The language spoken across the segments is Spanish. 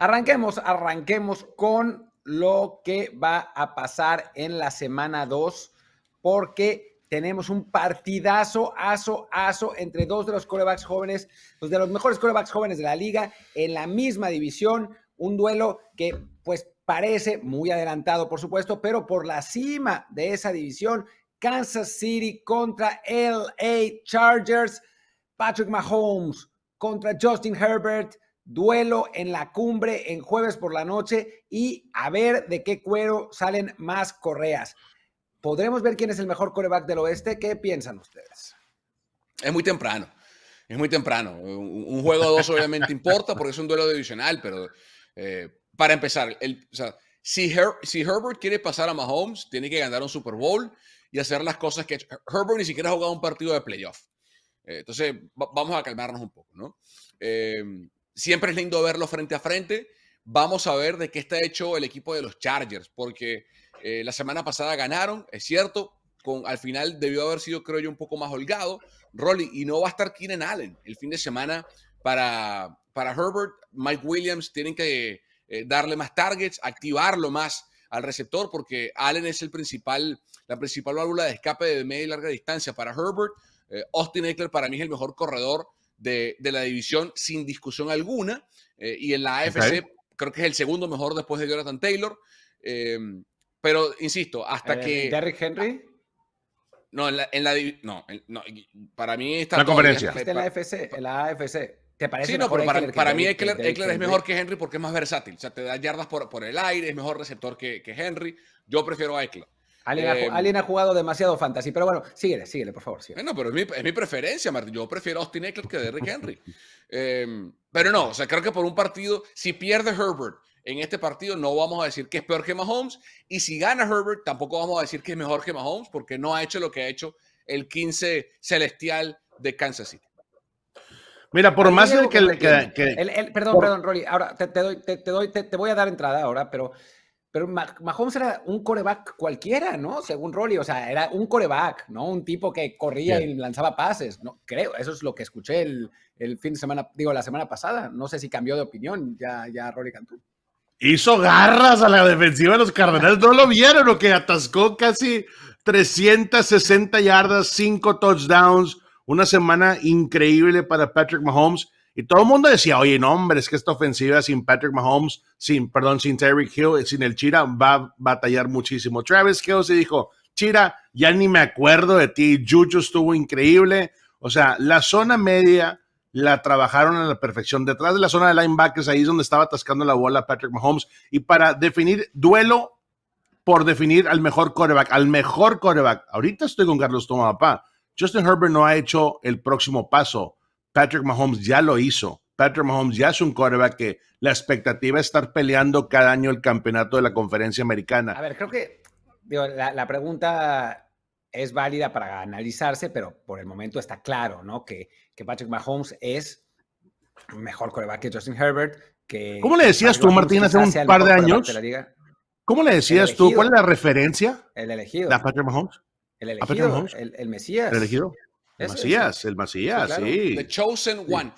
Arranquemos, arranquemos con lo que va a pasar en la semana 2, porque tenemos un partidazo, aso, aso, entre dos de los corebacks jóvenes, dos pues de los mejores corebacks jóvenes de la liga, en la misma división, un duelo que pues parece muy adelantado, por supuesto, pero por la cima de esa división, Kansas City contra LA Chargers, Patrick Mahomes contra Justin Herbert, duelo en la cumbre en jueves por la noche y a ver de qué cuero salen más correas. ¿Podremos ver quién es el mejor coreback del oeste? ¿Qué piensan ustedes? Es muy temprano, es muy temprano. Un juego a dos obviamente importa porque es un duelo divisional, pero eh, para empezar, el, si, Herbert quiere pasar a Mahomes, tiene que ganar un Super Bowl y hacer las cosas que... Herbert ni siquiera ha jugado un partido de playoff. Eh, entonces, vamos a calmarnos un poco, ¿no? Eh, Siempre es lindo verlo frente a frente. Vamos a ver de qué está hecho el equipo de los Chargers, porque eh, la semana pasada ganaron, es cierto, con, al final debió haber sido, creo yo, un poco más holgado, Rolly, y no va a estar Keenan Allen el fin de semana para, para Herbert. Mike Williams tienen que eh, darle más targets, activarlo más al receptor, porque Allen es el principal, la principal válvula de escape de media y larga distancia para Herbert. Eh, Austin Eckler para mí es el mejor corredor de, la división sin discusión alguna. Eh, y en la AFC creo que es el segundo mejor después de Jonathan Taylor. Em, pero insisto, hasta que. ¿Derrick Henry? No, en la, en no, para mí está. La conferencia. en la AFC. En la ¿Te parece sí, no, para, mí Eckler, es mejor que Henry porque es más versátil. O sea, te da yardas por, por el aire, es mejor receptor que, que Henry. Yo prefiero a Eckler. Em. Alguien, ha, jugado demasiado fantasy, pero bueno, síguele, síguele, por favor. Bueno, pero es mi, preferencia, Martín. Yo prefiero a Austin Eckler que a Derrick Henry. Em, pero no, o sea, creo que por un partido, si pierde Herbert en este partido, no vamos a decir que es peor que Mahomes. Y si gana Herbert, tampoco vamos a decir que es mejor que Mahomes, porque no ha hecho lo que ha hecho el 15 celestial de Kansas City. Mira, por más que, el, Perdón, perdón, Rolly. Ahora te, doy, te, doy te, voy a dar entrada ahora, pero pero Mahomes era un coreback cualquiera, ¿no? Según Rolly, o sea, era un coreback, ¿no? Un tipo que corría y lanzaba pases, ¿no? Creo, eso es lo que escuché el, el, fin de semana, digo, la semana pasada. No sé si cambió de opinión ya, ya Rolly Cantú. Hizo garras a la defensiva de los Cardenales, ¿no lo vieron Lo que atascó casi 360 yardas, 5 touchdowns? Una semana increíble para Patrick Mahomes y todo el mundo decía, oye, no, hombre, es que esta ofensiva sin Patrick Mahomes, sin, perdón, sin Terry Hill, eh, sin el Chira, va a batallar muchísimo. Travis Hill se dijo, Chira, ya ni me acuerdo de ti, Juju estuvo increíble. O sea, la zona media la trabajaron a la perfección. Detrás de la zona de linebackers, ahí es donde estaba atascando la bola Patrick Mahomes. Y para definir duelo por definir al mejor coreback, al mejor coreback. Ahorita estoy con Carlos papá. Justin Herbert no ha hecho el próximo paso. Patrick Mahomes ya lo hizo. Patrick Mahomes ya es un quarterback que la expectativa es estar peleando cada año el campeonato de la conferencia americana. A ver, creo que la, la, pregunta es válida para analizarse, pero por el momento está claro, ¿no? Que, que Patrick Mahomes es mejor coreback que Justin Herbert. Que ¿Cómo le decías tú, Martín, hace un par de años? ¿Cómo le decías tú? ¿Cuál es la referencia? El elegido. ¿La Patrick Mahomes? El elegido. el Mesías. El elegido. El Macías, el Macías, sí, Chosen One.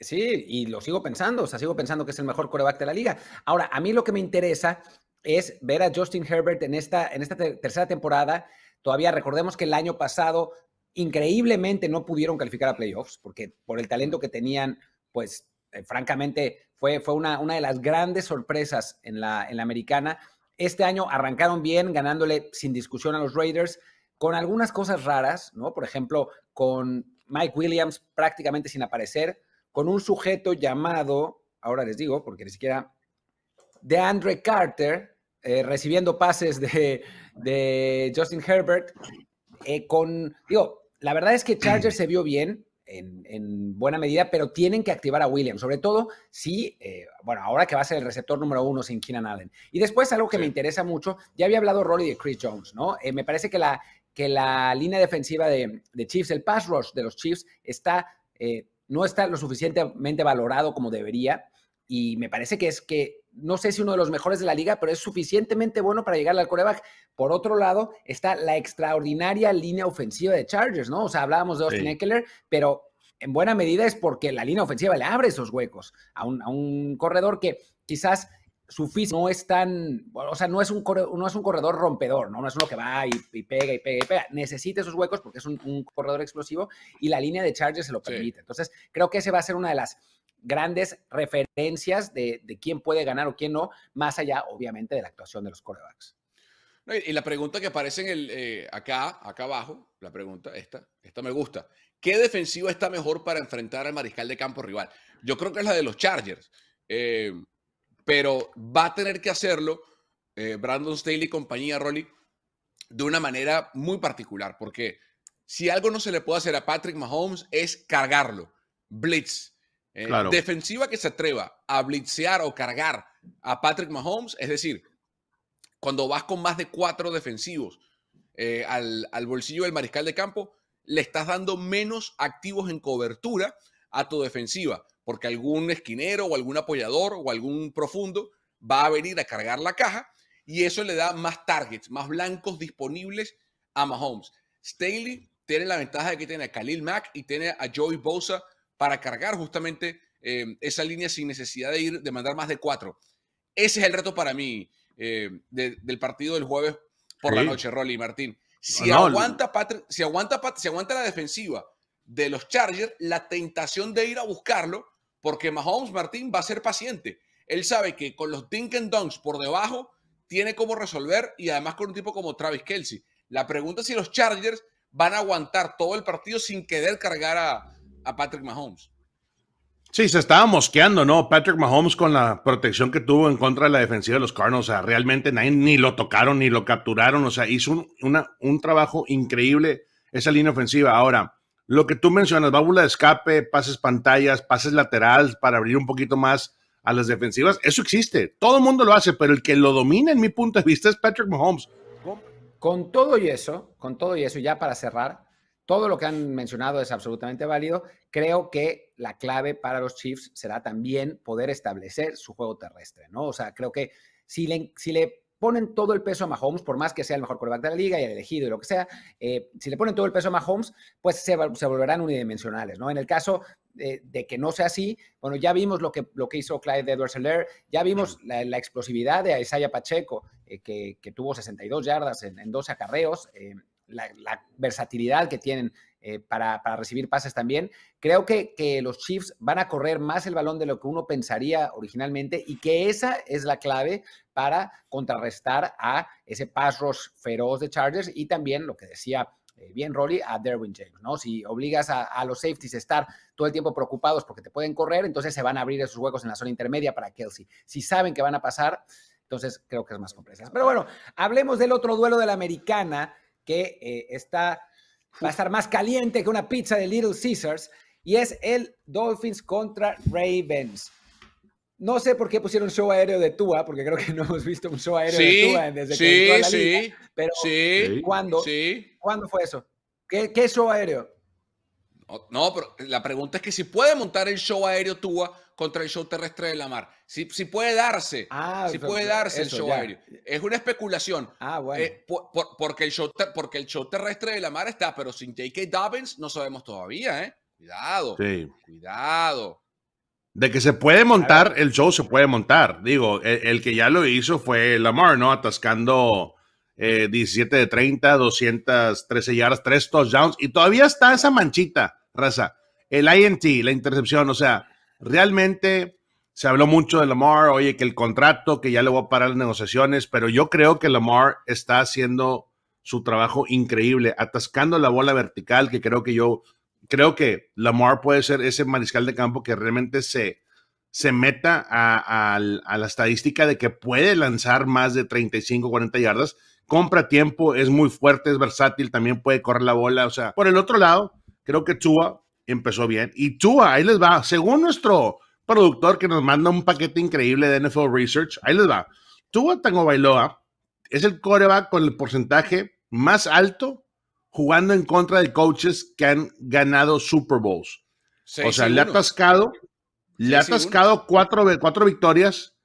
Sí, y lo sigo pensando, o sea, sigo pensando que es el mejor coreback de la liga. Ahora, a mí lo que me interesa es ver a Justin Herbert en esta, en esta tercera temporada. Todavía recordemos que el año pasado increíblemente no pudieron calificar a playoffs porque por el talento que tenían, pues eh, francamente fue, fue una, una, de las grandes sorpresas en la, en la americana. Este año arrancaron bien, ganándole sin discusión a los Raiders con algunas cosas raras, ¿no? Por ejemplo, con Mike Williams prácticamente sin aparecer, con un sujeto llamado, ahora les digo, porque ni siquiera, de Andre Carter, eh, recibiendo pases de, Justin Herbert, eh, con, digo, la verdad es que Charger se vio bien. En, buena medida, pero tienen que activar a Williams, sobre todo si, eh, bueno, ahora que va a ser el receptor número uno sin Keenan Allen. Y después algo que me interesa mucho, ya había hablado Rolly de Chris Jones, ¿no? me parece que la, la línea defensiva de, de Chiefs, el pass rush de los Chiefs, está, eh, no está lo suficientemente valorado como debería. Y me parece que es que, no sé si uno de los mejores de la liga, pero es suficientemente bueno para llegarle al coreback. Por otro lado, está la extraordinaria línea ofensiva de Chargers, ¿no? O sea, hablábamos de Austin Eckler, pero en buena medida es porque la línea ofensiva le abre esos huecos a un, a un corredor que quizás su físico no es tan, o sea, no es un, corredor, no es un corredor rompedor, ¿no? no es uno que va y, pega y pega y pega. Necesita esos huecos porque es un, corredor explosivo y la línea de Chargers se lo permite. Entonces, creo que ese va a ser una de las grandes referencias de, quién puede ganar o quién no, más allá, obviamente, de la actuación de los corebacks. y, la pregunta que aparece en el, eh, acá, acá abajo, la pregunta esta, esta me gusta. ¿Qué defensiva está mejor para enfrentar al mariscal de campo rival? Yo creo que es la de los Chargers. Eh, pero va a tener que hacerlo eh, Brandon Staley y compañía, Rolly, de una manera muy particular, porque si algo no se le puede hacer a Patrick Mahomes es cargarlo, blitz. Eh, defensiva que se atreva a blitzear o cargar a Patrick Mahomes, es decir, cuando vas con más de cuatro defensivos eh, al, al bolsillo del mariscal de campo, le estás dando menos activos en cobertura a tu defensiva porque algún esquinero o algún apoyador o algún profundo va a venir a cargar la caja y eso le da más targets, más blancos disponibles a Mahomes. Staley tiene la ventaja de que tiene a Khalil Mack y tiene a Joey Bosa para cargar justamente eh, esa línea sin necesidad de ir de mandar más de cuatro. Ese es el reto para mí eh, del partido del jueves por la noche, Rolly Martín. Si, aguanta aguanta, si aguanta la defensiva de los Chargers, la tentación de ir a buscarlo porque Mahomes Martín va a ser paciente. Él sabe que con los dink and dunks por debajo tiene cómo resolver y además con un tipo como Travis Kelsey. La pregunta es si los Chargers van a aguantar todo el partido sin querer cargar a, Patrick Mahomes. Sí, se estaba mosqueando, ¿no? Patrick Mahomes con la protección que tuvo en contra de la defensiva de los Cardinals. O sea, realmente nadie ni lo tocaron ni lo capturaron. O sea, hizo una, un trabajo increíble esa línea ofensiva. Ahora, lo que tú mencionas, válvula de escape, pases pantallas, pases laterales para abrir un poquito más a las defensivas, eso existe. Todo el mundo lo hace, pero el que lo domina, en mi punto de vista, es Patrick Mahomes. Con todo y eso, con todo y eso, ya para cerrar, todo lo que han mencionado es absolutamente válido. Creo que la clave para los Chiefs será también poder establecer su juego terrestre, ¿no? O sea, creo que si le, si le ponen todo el peso a Mahomes, por más que sea el mejor quarterback de la liga y el elegido y lo que sea, eh, si le ponen todo el peso a Mahomes, pues se, volverán unidimensionales, ¿no? En el caso eh, de, que no sea así, bueno, ya vimos lo que, lo que hizo Clyde edwards helaire ya vimos la, explosividad de Isaiah Pacheco, eh, que, tuvo 62 yardas en, 12 acarreos, la, la versatilidad que tienen eh, para, recibir pases también. Creo que, que, los Chiefs van a correr más el balón de lo que uno pensaría originalmente y que esa es la clave para contrarrestar a ese pass rush feroz de Chargers y también lo que decía eh, bien Rolly a Derwin James, ¿no? Si obligas a, los safeties a estar todo el tiempo preocupados porque te pueden correr, entonces se van a abrir esos huecos en la zona intermedia para Kelsey. Si saben que van a pasar, entonces creo que es más compleja. Pero bueno, hablemos del otro duelo de la americana que eh, está va a estar más caliente que una pizza de Little Caesars y es el Dolphins contra Ravens. No sé por qué pusieron un show aéreo de Tua, porque creo que no hemos visto un show aéreo de Tua desde que entró a la sí, Pero sí, ¿cuándo, ¿cuándo fue eso? qué show aéreo? No, pero la pregunta es que si puede montar el show aéreo Tua contra el show terrestre de la mar. Si, si puede darse, ah, si puede darse el show aéreo. Es una especulación. Ah, eh, bueno. porque, el show porque el show terrestre de la mar está, pero sin J.K. Dobbins no sabemos todavía, ¿eh? Cuidado. Sí. Cuidado. De que se puede montar, el show se puede montar. Digo, el, que ya lo hizo fue Lamar, ¿no? Atascando 17 eh, de 30, 213 yardas, 3 touchdowns. Y todavía está esa manchita raza. El INT, la intercepción, o sea, realmente se habló mucho de Lamar, oye, que el contrato, que ya le voy a parar las negociaciones, pero yo creo que Lamar está haciendo su trabajo increíble, atascando la bola vertical, que creo que yo, creo que Lamar puede ser ese mariscal de campo que realmente se, se meta a, a la estadística de que puede lanzar más de 35, 40 yardas, compra tiempo, es muy fuerte, es versátil, también puede correr la bola, o sea, por el otro lado, creo que Tua empezó bien. Y Tua, ahí les va, según nuestro productor que nos manda un paquete increíble de NFL Research, ahí les va. Tua Tango Bailoa es el coreback con el porcentaje más alto jugando en contra de coaches que han ganado Super Bowls. o sea, le ha atascado, le ha atascado cuatro, cuatro, victorias,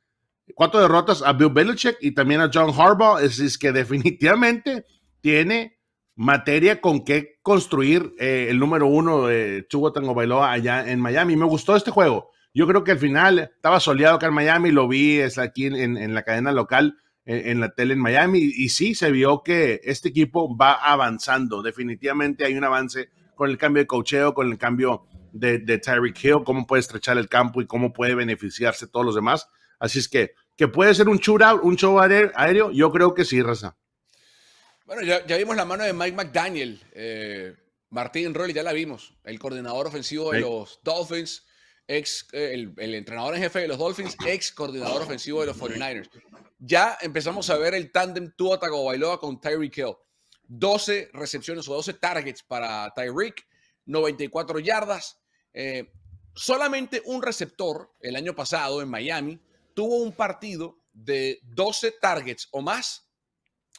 cuatro derrotas a Bill Belichick y también a John Harbaugh. Es, es que definitivamente tiene materia con qué construir eh, el número uno de Chugo Tango Bailoa allá en Miami. Me gustó este juego. Yo creo que al final estaba soleado acá en Miami, lo vi es aquí en, la cadena local, en, la tele en Miami, y sí, se vio que este equipo va avanzando. Definitivamente hay un avance con el cambio de cocheo, con el cambio de, de Tyreek Hill, cómo puede estrechar el campo y cómo puede beneficiarse todos los demás. Así es que, que puede ser un shootout, un show aéreo, yo creo que sí, Raza. Bueno, ya, vimos la mano de Mike McDaniel. Eh, Martín Roll, ya la vimos. El coordinador ofensivo de los Dolphins, ex, eh, el, entrenador en jefe de los Dolphins, ex coordinador ofensivo de los 49ers. Ya empezamos a ver el tándem Tua Tagovailoa con Tyreek Hill. 12 recepciones o 12 targets para Tyreek, 94 yardas. Eh, solamente un receptor el año pasado en Miami tuvo un partido de 12 targets o más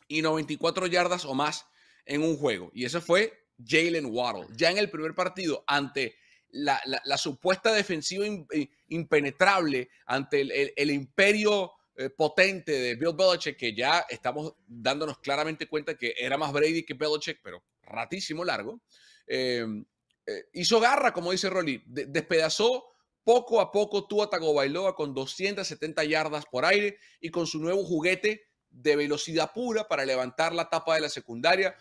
y 94 yardas o más en un juego. Y ese fue Jalen Waddle. Ya en el primer partido, ante la, supuesta defensiva eh, impenetrable, ante el, imperio eh, potente de Bill Belichick, que ya estamos dándonos claramente cuenta que era más Brady que Belichick, pero ratísimo largo, em, eh, hizo garra, como dice Rolly, despedazó poco a poco Tua Tagovailoa con 270 yardas por aire y con su nuevo juguete de velocidad pura para levantar la tapa de la secundaria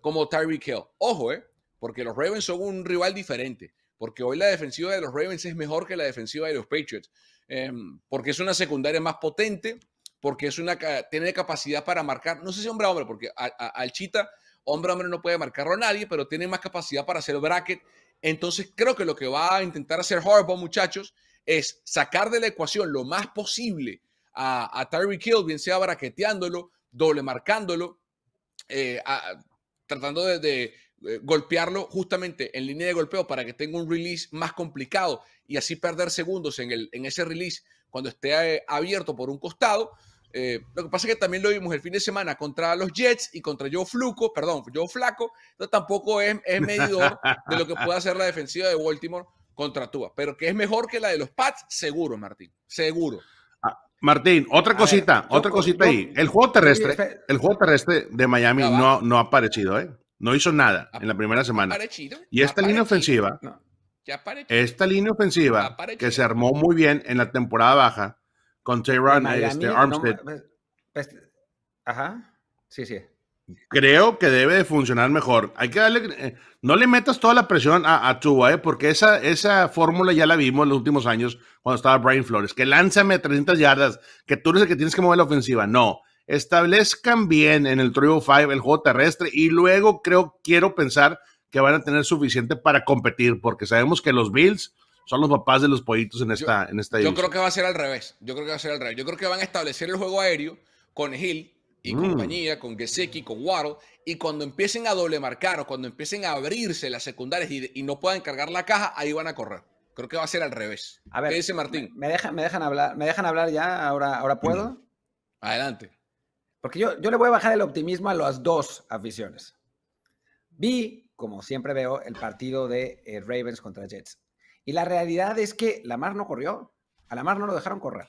como Tyreek Hill. Ojo, eh, porque los Ravens son un rival diferente, porque hoy la defensiva de los Ravens es mejor que la defensiva de los Patriots, em, porque es una secundaria más potente, porque es una, tiene capacidad para marcar, no sé si hombre a hombre, porque al Chita hombre a hombre no puede marcarlo a nadie, pero tiene más capacidad para hacer bracket. Entonces creo que lo que va a intentar hacer Harbaugh, muchachos, es sacar de la ecuación lo más posible a, a Tyreek Hill, bien sea braqueteándolo, doble marcándolo, eh, tratando de, golpearlo justamente en línea de golpeo para que tenga un release más complicado y así perder segundos en, el, en ese release cuando esté eh, abierto por un costado. Eh, lo que pasa es que también lo vimos el fin de semana contra los Jets y contra Joe Fluco, perdón, Joe Flaco. no tampoco es, es medidor de lo que puede hacer la defensiva de Baltimore contra Tua, pero que es mejor que la de los Pats, seguro, Martín, seguro. Martín, otra cosita, otra cosita ahí. El juego terrestre, el juego terrestre de Miami no, no, ha aparecido, ¿eh? No hizo nada en la primera semana. Y esta línea ofensiva, esta línea ofensiva que se armó muy bien en la temporada baja con Tyron este, Armstead. Pues, pues, ajá, sí, sí creo que debe de funcionar mejor. Hay que darle, eh, no le metas toda la presión a, a eh, porque esa, esa fórmula ya la vimos en los últimos años cuando estaba Brian Flores, que lánzame 300 yardas, que tú eres el que tienes que mover la ofensiva. No, establezcan bien en el Trio 5 el juego terrestre y luego creo, quiero pensar que van a tener suficiente para competir, porque sabemos que los Bills son los papás de los pollitos en esta en esta Yo creo que va a ser al revés, yo creo que va a ser al revés. Yo creo que van a establecer el juego aéreo con Hill y compañía, mm. con Geseki, con Waddle, y cuando empiecen a doble marcar o cuando empiecen a abrirse las secundarias y, no puedan cargar la caja, ahí van a correr. Creo que va a ser al revés. A ver, ¿Qué dice Martín? Me, dejan, me, dejan hablar, me dejan hablar ya, ahora, ahora puedo. Adelante. Porque yo, yo le voy a bajar el optimismo a las dos aficiones. Vi, como siempre veo, el partido de eh, Ravens contra Jets. Y la realidad es que Lamar no corrió. A Lamar no lo dejaron correr.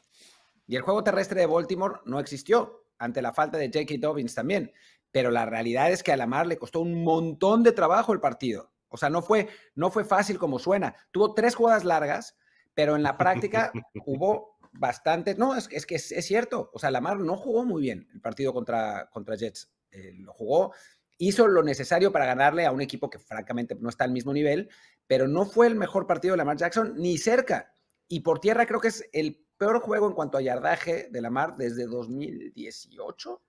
Y el juego terrestre de Baltimore no existió ante la falta de J.K. Dobbins también. Pero la realidad es que a Lamar le costó un montón de trabajo el partido. O sea, no fue, no fue fácil como suena. Tuvo tres jugadas largas, pero en la práctica hubo bastante. No, es, que es, cierto. O sea, Lamar no jugó muy bien el partido contra, contra Jets. Eh, lo jugó, hizo lo necesario para ganarle a un equipo que francamente no está al mismo nivel, pero no fue el mejor partido de Lamar Jackson ni cerca. Y por tierra creo que es el peor juego en cuanto a yardaje de la mar desde 2018.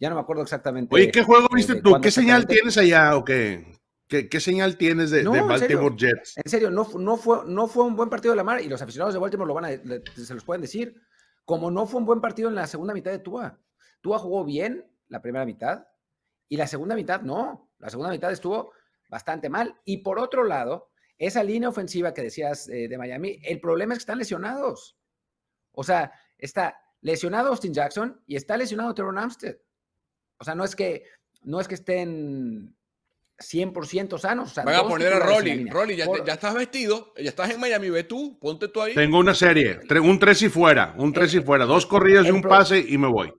Ya no me acuerdo exactamente. Oye, ¿qué juego viste tú? ¿Qué señal tienes allá o qué? ¿Qué, señal tienes de, Baltimore Jets? En serio, no, no, fue, no fue un buen partido de la mar y los aficionados de Baltimore se los pueden decir. Como no fue un buen partido en la segunda mitad de Tua. Tua jugó bien la primera mitad y la segunda mitad no. La segunda mitad estuvo bastante mal. Y por otro lado, esa línea ofensiva que decías eh, de Miami, el problema es que están lesionados. O sea, está lesionado Austin Jackson y está lesionado Teron Amstead. O sea, no es que, no es que estén 100% sanos. Voy a poner a Rolly. Rolly, ya, ya, estás vestido, ya estás en Miami, ve tú, ponte tú ahí. Tengo una serie, un tres y fuera, un tres y eh, fuera, dos corridas y un pase y me voy.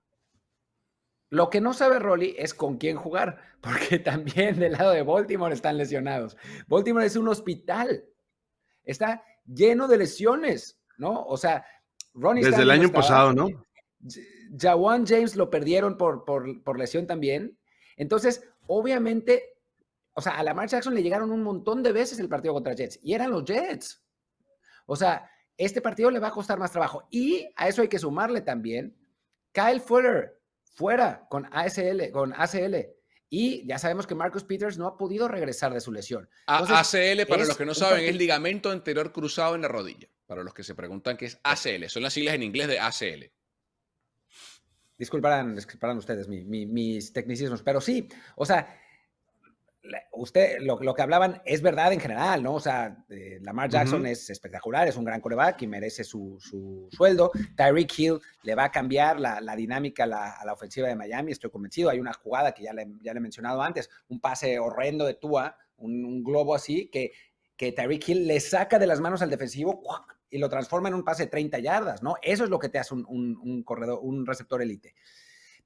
Lo que no sabe Rolly es con quién jugar, porque también del lado de Baltimore están lesionados. Baltimore es un hospital, está lleno de lesiones, ¿no? O sea, desde el año pasado, ¿no? Jawan James lo perdieron por, lesión también. Entonces, obviamente, o sea, a Lamar Jackson le llegaron un montón de veces el partido contra Jets y eran los Jets. O sea, este partido le va a costar más trabajo. Y a eso hay que sumarle también Kyle Fuller, fuera con con ACL. Y ya sabemos que Marcus Peters no ha podido regresar de su lesión. ACL, para los que no saben, es ligamento anterior cruzado en la rodilla para los que se preguntan qué es ACL. Son las siglas en inglés de ACL. Disculparán, ustedes mis tecnicismos, pero sí, o sea, usted lo, que hablaban es verdad en general, ¿no? O sea, eh, Lamar Jackson es espectacular, es un gran coreback y merece su, sueldo. Tyreek Hill le va a cambiar la, dinámica a la ofensiva de Miami, estoy convencido. Hay una jugada que ya le, he mencionado antes, un pase horrendo de Tua, un, globo así, que, que Tyreek Hill le saca de las manos al defensivo y lo transforma en un pase de 30 yardas, ¿no? Eso es lo que te hace un, un, corredor, un receptor élite.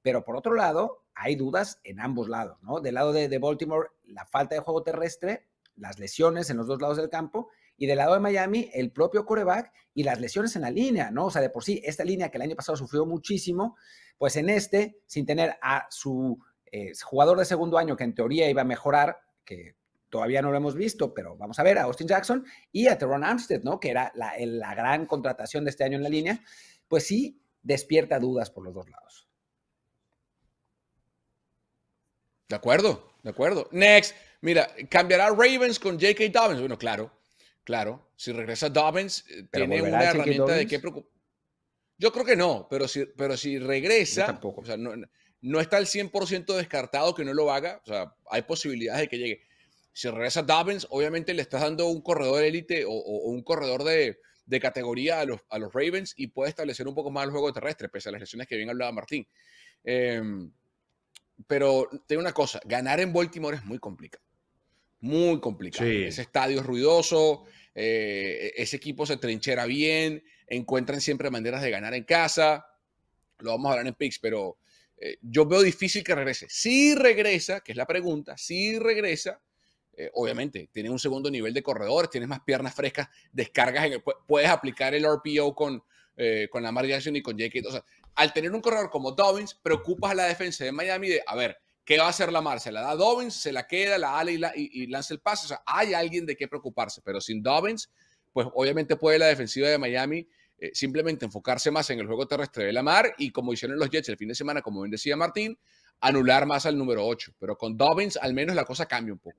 Pero por otro lado, hay dudas en ambos lados, ¿no? Del lado de, Baltimore, la falta de juego terrestre, las lesiones en los dos lados del campo, y del lado de Miami, el propio coreback y las lesiones en la línea, ¿no? O sea, de por sí, esta línea que el año pasado sufrió muchísimo, pues en este, sin tener a su eh, jugador de segundo año que en teoría iba a mejorar, que Todavía no lo hemos visto, pero vamos a ver a Austin Jackson y a Teron Armstead, ¿no? Que era la, gran contratación de este año en la línea. Pues sí, despierta dudas por los dos lados. De acuerdo, de acuerdo. Next, mira, ¿cambiará Ravens con J.K. Dobbins? Bueno, claro, claro. Si regresa Dobbins, eh, tiene una herramienta de qué preocupar. Yo creo que no, pero si, pero si regresa, O sea, no, está al 100% descartado que no lo haga. O sea, hay posibilidades de que llegue. Si regresa Dobbins, obviamente le estás dando un corredor élite o, un corredor de, categoría a los, Ravens y puede establecer un poco más el juego terrestre, pese a las lesiones que bien hablaba Martín. Em, pero tengo una cosa, ganar en Baltimore es muy complicado. Muy complicado. Ese estadio es ruidoso, eh, e-, ese equipo se trinchera bien, encuentran siempre maneras de ganar en casa. Lo vamos a hablar en PIX, pero eh, yo veo difícil que regrese. Si regresa, que es la pregunta, si regresa, eh, obviamente, tienes un segundo nivel de corredores, tienes más piernas frescas, descargas, en puedes aplicar el RPO con, eh, con Jackson y con Jake O sea, al tener un corredor como Dobbins, preocupas a la defensa de Miami de, a ver, ¿qué va a hacer Mar? ¿Se la da Dobbins? ¿Se la queda? ¿La ala y, lanza el pase? O sea, hay alguien de qué preocuparse, pero sin Dobbins, pues obviamente puede la defensiva de Miami eh, simplemente enfocarse más en el juego terrestre de la Mar y como hicieron los Jets el fin de semana, como bien decía Martín, anular más al número 8. Pero con Dobbins al menos la cosa cambia un poco.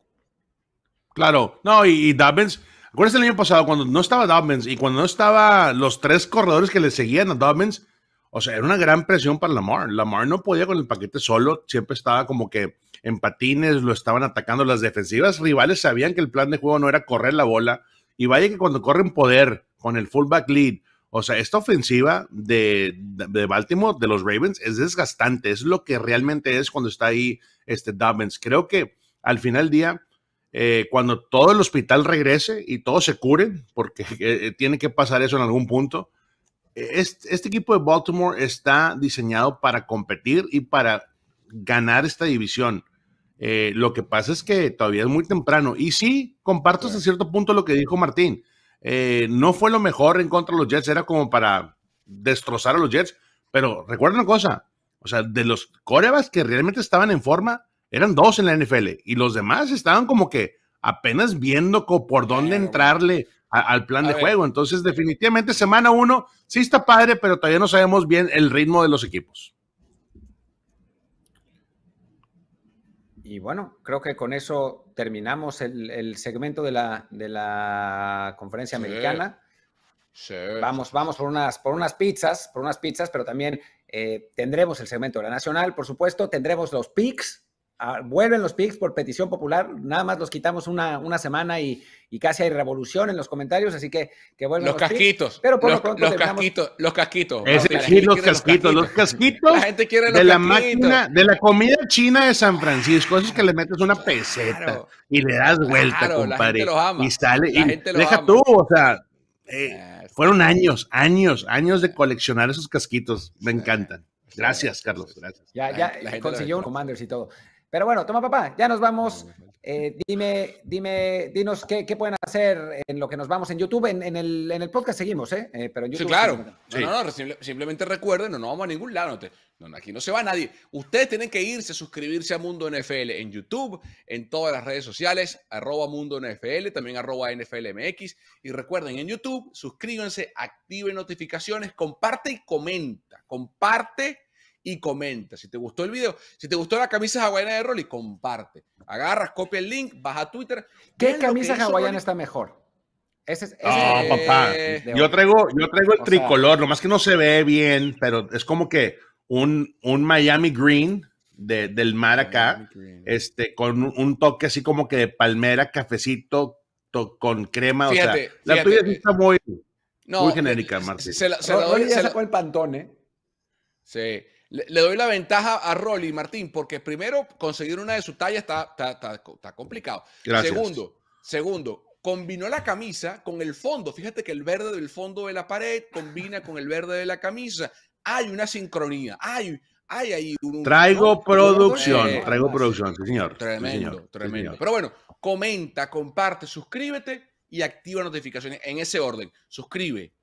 Claro, no, y, y Dobbins, acuérdense el año pasado cuando no estaba Dobbins y cuando no estaba los tres corredores que le seguían a Dobbins, o sea, era una gran presión para Lamar. Lamar no podía con el paquete solo, siempre estaba como que en patines, lo estaban atacando. Las defensivas rivales sabían que el plan de juego no era correr la bola. Y vaya que cuando corren poder con el fullback lead, o sea, esta ofensiva de, de, Baltimore, de los Ravens, es desgastante. Es lo que realmente es cuando está ahí este Dobbins. Creo que al final del día eh, cuando todo el hospital regrese y todos se curen, porque eh, eh, tiene que pasar eso en algún punto, este, equipo de Baltimore está diseñado para competir y para ganar esta división. lo que pasa es que todavía es muy temprano. Y sí, comparto hasta cierto punto lo que dijo Martín. no fue lo mejor en contra de los Jets, era como para destrozar a los Jets. Pero recuerda una cosa, o sea, de los corebas que realmente estaban en forma, eran dos en la NFL y los demás estaban como que apenas viendo por dónde entrarle al plan de juego. Entonces, definitivamente semana uno sí está padre, pero todavía no sabemos bien el ritmo de los equipos. Y bueno, creo que con eso terminamos el, segmento de la, de la conferencia americana. Vamos, vamos por unas, por unas pizzas, por unas pizzas, pero también eh, tendremos el segmento de la nacional, por supuesto, tendremos los picks vuelven los pics por petición popular, nada más los quitamos una, semana y, casi hay revolución en los comentarios, así que que vuelven los, casquitos. pero los, casquitos, los casquitos. los casquitos, los casquitos. La gente quiere los de la máquina, de la comida china de San Francisco, esos que le metes una peseta y le das vuelta, compadre. Y sale, y deja tú, o sea, eh, fueron años, años, años de coleccionar esos casquitos. Me encantan. Gracias, Carlos. Gracias. Ya, ya consiguió un commanders y todo. Pero bueno, toma papá, ya nos vamos. Eh, dime, dime, dinos qué, pueden hacer en lo que nos vamos en YouTube. En, el, en el, podcast seguimos, ¿eh? eh pero en YouTube sí, claro. no, simplemente recuerden, no, no vamos a ningún lado. no, aquí no se va nadie. Ustedes tienen que irse a suscribirse a Mundo NFL en YouTube, en todas las redes sociales, arroba Mundo NFL, también arroba NFLMX. Y recuerden, en YouTube, suscríbanse, activen notificaciones, comparte y comenta. Comparte y comenta. Si te gustó el video, si te gustó la camisa hawaiana de Rolly, comparte. Agarras, copia el link, vas a Twitter. ¿Qué camisa hawaiana está mejor? Ese, es, papá. Este, yo traigo, yo traigo el tricolor tricolor, nomás que no se ve bien, pero es como que un, Miami Green del mar acá, este, con un toque así como que de palmera, cafecito, con crema. o sea, la tuya está muy, eh, muy genérica, eh, Martín. Se, la, doy, se la... sacó el pantone. Sí. Le, doy la ventaja a Rolly Martín, porque primero, conseguir una de sus tallas está, está, complicado. Segundo, segundo, combinó la camisa con el fondo. Fíjate que el verde del fondo de la pared combina con el verde de la camisa. Hay una sincronía, hay, hay ahí un... Traigo producción, eh, traigo producción, sí señor. Tremendo, tremendo. Pero bueno, comenta, comparte, suscríbete y activa notificaciones en ese orden. Suscribe,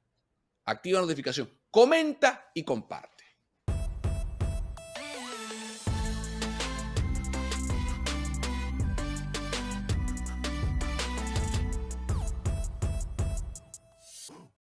activa notificación, comenta y comparte.